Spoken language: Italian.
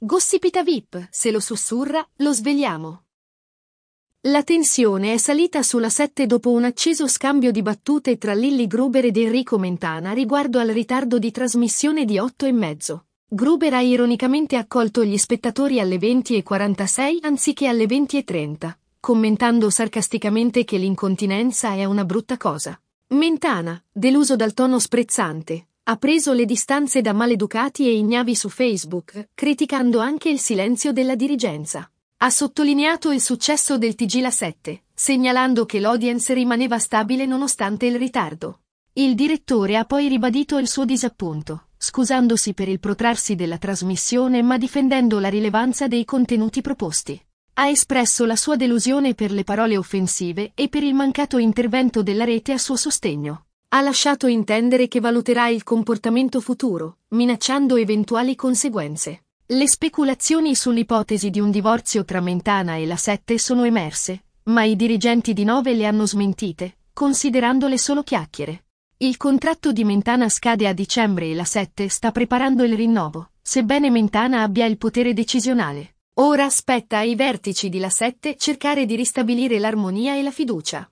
Gossipita VIP, se lo sussurra, lo svegliamo. La tensione è salita sulla 7 dopo un acceso scambio di battute tra Lilly Gruber ed Enrico Mentana riguardo al ritardo di trasmissione di 8 e mezzo. Gruber ha ironicamente accolto gli spettatori alle 20.46 anziché alle 20.30, commentando sarcasticamente che l'incontinenza è una brutta cosa. Mentana, deluso dal tono sprezzante, ha preso le distanze da maleducati e ignavi su Facebook, criticando anche il silenzio della dirigenza. Ha sottolineato il successo del TG La 7, segnalando che l'audience rimaneva stabile nonostante il ritardo. Il direttore ha poi ribadito il suo disappunto, scusandosi per il protrarsi della trasmissione ma difendendo la rilevanza dei contenuti proposti. Ha espresso la sua delusione per le parole offensive e per il mancato intervento della rete a suo sostegno. Ha lasciato intendere che valuterà il comportamento futuro, minacciando eventuali conseguenze. Le speculazioni sull'ipotesi di un divorzio tra Mentana e la Sette sono emerse, ma i dirigenti di Nove le hanno smentite, considerandole solo chiacchiere. Il contratto di Mentana scade a dicembre e la Sette sta preparando il rinnovo, sebbene Mentana abbia il potere decisionale. Ora spetta ai vertici di La Sette cercare di ristabilire l'armonia e la fiducia.